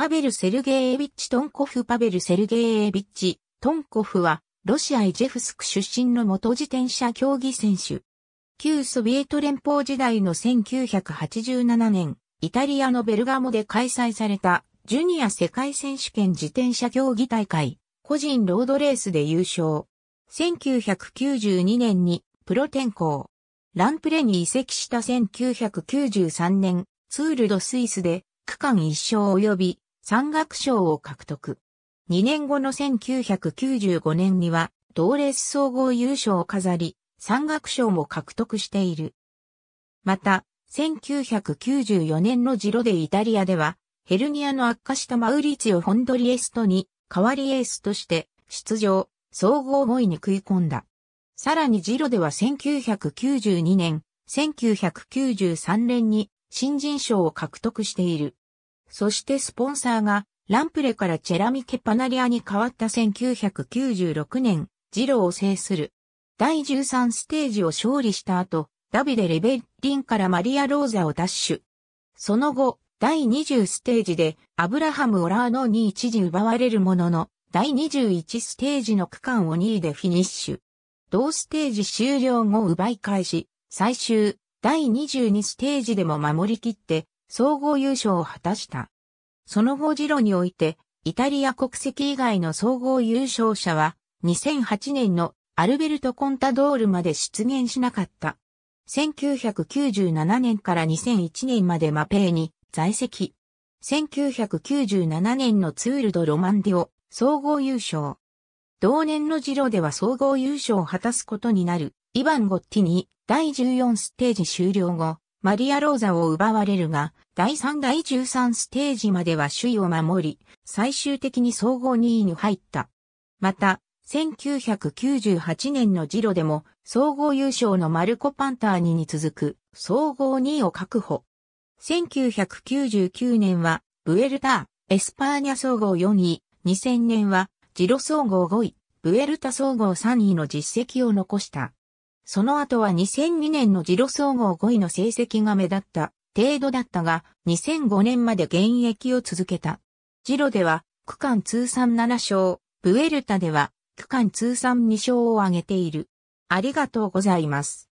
パベル・セルゲーエビッチ・トンコフパベル・セルゲーエビッチ・トンコフは、ロシア・イジェフスク出身の元自転車競技選手。旧ソビエト連邦時代の1987年、イタリアのベルガモで開催された、ジュニア世界選手権自転車競技大会、個人ロードレースで優勝。1992年に、プロ転向。ランプレに移籍した1993年、ツールドスイスで、区間一勝及び、山岳賞を獲得。2年後の1995年には、同レース総合優勝を飾り、山岳賞も獲得している。また、1994年のジロでイタリアでは、ヘルニアの悪化したマウリツィオ・ホンドリエストに、代わりエースとして、出場、総合5位に食い込んだ。さらにジロでは1992年、1993年に新人賞を獲得している。そしてスポンサーが、ランプレからチェラミケパナリアに変わった1996年、ジロを制する。第13ステージを勝利した後、ダビデ・レベッリンからマリア・ローザを奪取。その後、第20ステージでアブラハム・オラーノに一時奪われるものの、第21ステージの区間を2位でフィニッシュ。同ステージ終了後奪い返し、最終、第22ステージでも守り切って、総合優勝を果たした。その後、ジロにおいて、イタリア国籍以外の総合優勝者は、2008年のアルベルト・コンタドールまで出現しなかった。1997年から2001年までマペーに在籍。1997年のツール・ド・ロマンディオ総合優勝。同年のジロでは総合優勝を果たすことになる、イヴァン・ゴッティに第14ステージ終了後、マリア・ローザを奪われるが、第3第13ステージまでは首位を守り、最終的に総合2位に入った。また、1998年のジロでも、総合優勝のマルコ・パンターニに続く、総合2位を確保。1999年は、ブエルター、エスパーニャ総合4位、2000年は、ジロ総合5位、ブエルタ総合3位の実績を残した。その後は2002年のジロ総合5位の成績が目立った程度だったが、2005年まで現役を続けた。ジロでは、区間通算7勝、ブエルタでは、区間通算2勝を挙げている。ありがとうございます。